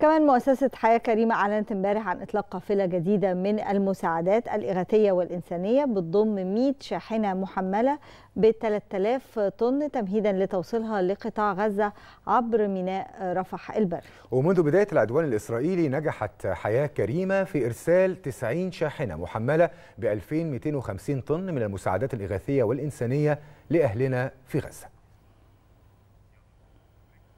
كمان مؤسسة حياة كريمة أعلنت امبارح عن إطلاق قافلة جديدة من المساعدات الإغاثية والإنسانية بتضم 100 شاحنة محملة ب 3000 طن تمهيدا لتوصيلها لقطاع غزة عبر ميناء رفح البر ومنذ بداية العدوان الإسرائيلي نجحت حياة كريمة في إرسال 90 شاحنة محملة ب 2250 طن من المساعدات الإغاثية والإنسانية لأهلنا في غزة